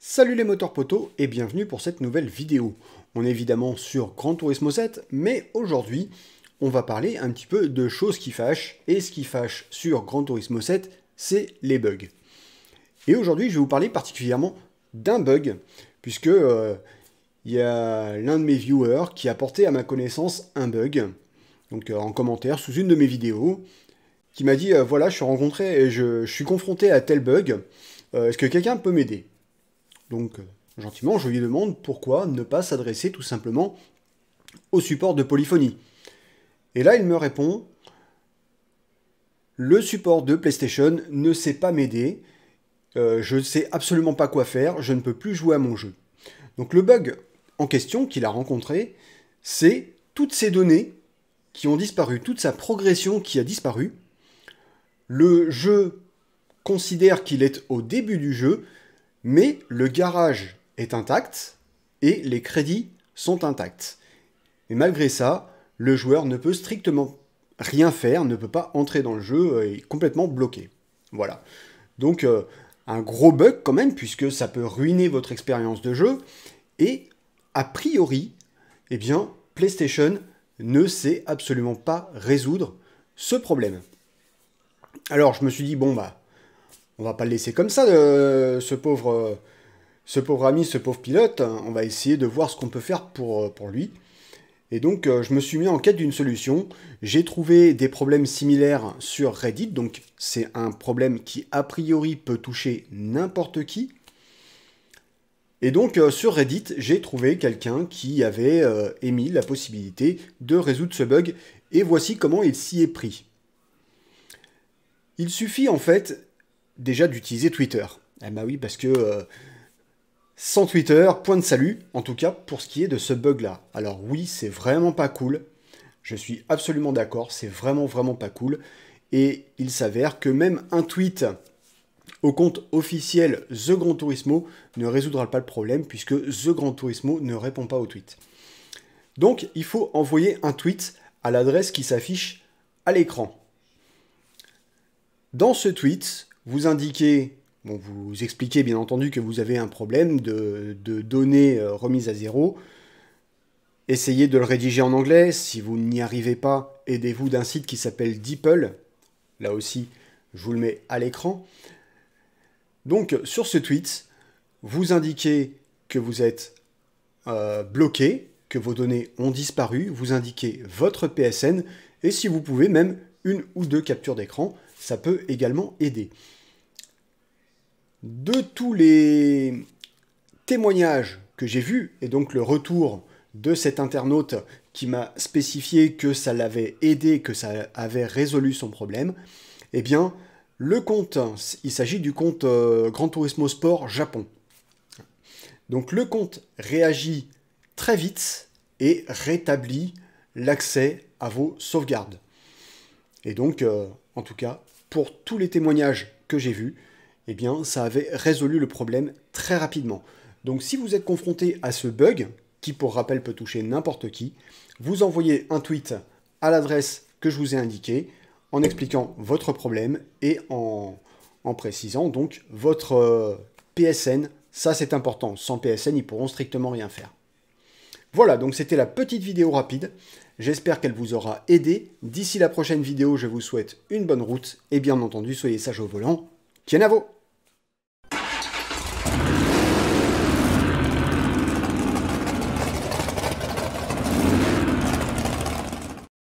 Salut les moteurs poteaux et bienvenue pour cette nouvelle vidéo. On est évidemment sur Grand Turismo 7, mais aujourd'hui, on va parler un petit peu de choses qui fâchent, et ce qui fâche sur Grand Turismo 7, c'est les bugs. Et aujourd'hui, je vais vous parler particulièrement d'un bug, puisque euh, il y a l'un de mes viewers qui a porté à ma connaissance un bug, donc euh, en commentaire sous une de mes vidéos, qui m'a dit euh, voilà, je suis rencontré, et je suis confronté à tel bug, est-ce que quelqu'un peut m'aider donc, euh, gentiment, je lui demande pourquoi ne pas s'adresser tout simplement au support de polyphonie. Et là, il me répond Le support de PlayStation ne sait pas m'aider, euh, je ne sais absolument pas quoi faire, je ne peux plus jouer à mon jeu. Donc, le bug en question qu'il a rencontré, c'est toutes ces données qui ont disparu, toute sa progression qui a disparu. Le jeu considère qu'il est au début du jeu, mais le garage est intact et les crédits sont intacts. Et malgré ça, le joueur ne peut strictement rien faire, ne peut pas entrer dans le jeu, euh, est complètement bloqué. Voilà. Donc euh, un gros bug quand même, puisque ça peut ruiner votre expérience de jeu, et a priori, eh bien, PlayStation ne sait absolument pas résoudre ce problème. Alors je me suis dit, bon bah, on va pas le laisser comme ça, euh, ce, pauvre, euh, ce ami, ce pauvre pilote. Hein. On va essayer de voir ce qu'on peut faire pour, euh, pour lui. Et donc, je me suis mis en quête d'une solution. J'ai trouvé des problèmes similaires sur Reddit. Donc, c'est un problème qui, a priori, peut toucher n'importe qui. Et donc, sur Reddit, j'ai trouvé quelqu'un qui avait émis la possibilité de résoudre ce bug. Et voici comment il s'y est pris. Il suffit, en fait, déjà d'utiliser Twitter. Eh ben oui, parce que euh, sans Twitter, point de salut, en tout cas pour ce qui est de ce bug-là. Alors oui, c'est vraiment pas cool. Je suis absolument d'accord, c'est vraiment vraiment pas cool. Et il s'avère que même un tweet au compte officiel The Grand Turismo ne résoudra pas le problème puisque The Grand Turismo ne répond pas au tweet. Donc il faut envoyer un tweet à l'adresse qui s'affiche à l'écran. Dans ce tweet, vous indiquez, bon, vous expliquez bien entendu que vous avez un problème de, données euh, remises à zéro. Essayez de le rédiger en anglais. Si vous n'y arrivez pas, aidez-vous d'un site qui s'appelle Deeple. Là aussi, je vous le mets à l'écran. Donc, sur ce tweet, vous indiquez que vous êtes euh, bloqué, que vos données ont disparu, vous indiquez votre PSN et si vous pouvez même une ou deux captures d'écran, ça peut également aider de tous les témoignages que j'ai vus, et donc le retour de cet internaute qui m'a spécifié que ça l'avait aidé, que ça avait résolu son problème, eh bien, le compte, il s'agit du compte euh, Gran Grand Turismo Sport Japon. Donc le compte réagit très vite et rétablit l'accès à vos sauvegardes. Et donc, euh, en tout cas, pour tous les témoignages que j'ai vus, eh bien, ça avait résolu le problème très rapidement. Donc si vous êtes confronté à ce bug, qui pour rappel peut toucher n'importe qui, vous envoyez un tweet à l'adresse que je vous ai indiquée en expliquant votre problème et en, précisant donc votre euh, PSN. Ça c'est important, sans PSN ils pourront strictement rien faire. Voilà, donc c'était la petite vidéo rapide. J'espère qu'elle vous aura aidé. D'ici la prochaine vidéo, je vous souhaite une bonne route et bien entendu, soyez sage au volant. Tiens à vous